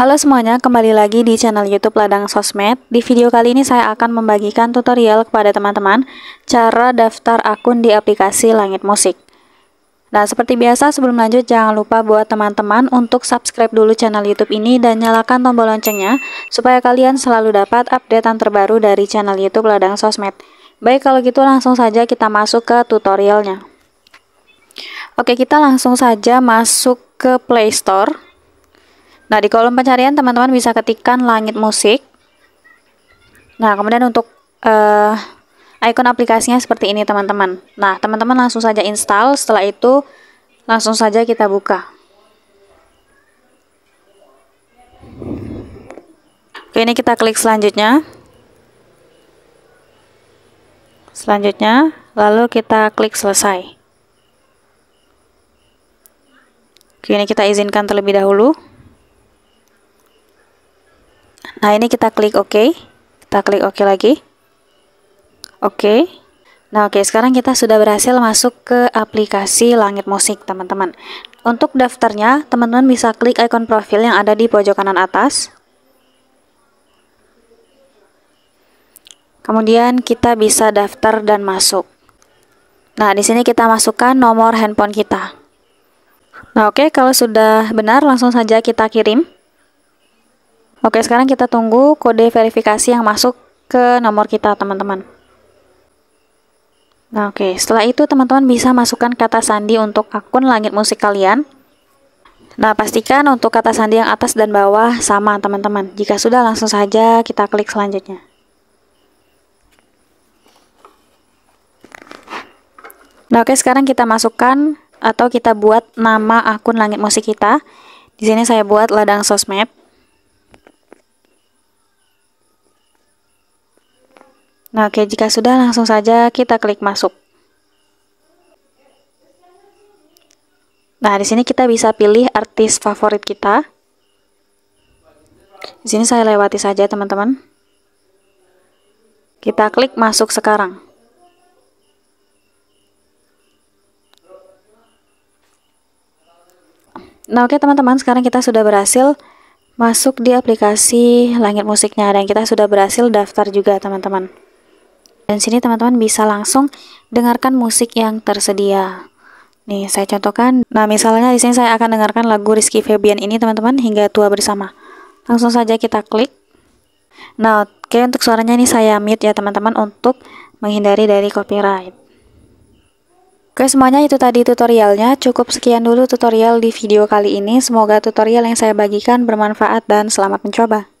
Halo semuanya, kembali lagi di channel YouTube Ladang Sosmed. Di video kali ini saya akan membagikan tutorial kepada teman-teman cara daftar akun di aplikasi Langit Musik. Nah, seperti biasa sebelum lanjut jangan lupa buat teman-teman untuk subscribe dulu channel YouTube ini dan nyalakan tombol loncengnya supaya kalian selalu dapat updatean terbaru dari channel YouTube Ladang Sosmed. Baik, kalau gitu langsung saja kita masuk ke tutorialnya. Oke, kita langsung saja masuk ke Play Store. Nah, di kolom pencarian teman-teman bisa ketikkan langit musik. Nah, kemudian untuk uh, eh, icon aplikasinya seperti ini teman-teman. Nah, teman-teman langsung saja install, setelah itu langsung saja kita buka. Oke, ini kita klik selanjutnya. Selanjutnya, lalu kita klik selesai. Oke, ini kita izinkan terlebih dahulu. Nah, ini kita klik OK. Kita klik OK lagi. Oke. Okay. Nah, oke, okay, sekarang kita sudah berhasil masuk ke aplikasi Langit Musik, teman-teman. Untuk daftarnya, teman-teman bisa klik ikon profil yang ada di pojok kanan atas. Kemudian kita bisa daftar dan masuk. Nah, di sini kita masukkan nomor handphone kita. Nah, oke, okay, kalau sudah benar langsung saja kita kirim. Oke, sekarang kita tunggu kode verifikasi yang masuk ke nomor kita, teman-teman. Nah, oke. Setelah itu, teman-teman bisa masukkan kata sandi untuk akun langit musik kalian. Nah, pastikan untuk kata sandi yang atas dan bawah sama, teman-teman. Jika sudah, langsung saja kita klik selanjutnya. Nah, oke. Sekarang kita masukkan atau kita buat nama akun langit musik kita. Di sini saya buat ladang sosmed. Nah, oke, jika sudah langsung saja kita klik masuk. Nah, di sini kita bisa pilih artis favorit kita. Di sini saya lewati saja, teman-teman. Kita klik masuk sekarang. Nah, oke teman-teman, sekarang kita sudah berhasil masuk di aplikasi Langit Musiknya dan kita sudah berhasil daftar juga, teman-teman. Dan sini teman-teman bisa langsung dengarkan musik yang tersedia. Nih, saya contohkan. Nah, misalnya di sini saya akan dengarkan lagu Rizky Febian ini teman-teman hingga tua bersama. Langsung saja kita klik. Nah, oke okay, untuk suaranya ini saya mute ya teman-teman untuk menghindari dari copyright. Oke semuanya itu tadi tutorialnya, cukup sekian dulu tutorial di video kali ini, semoga tutorial yang saya bagikan bermanfaat dan selamat mencoba.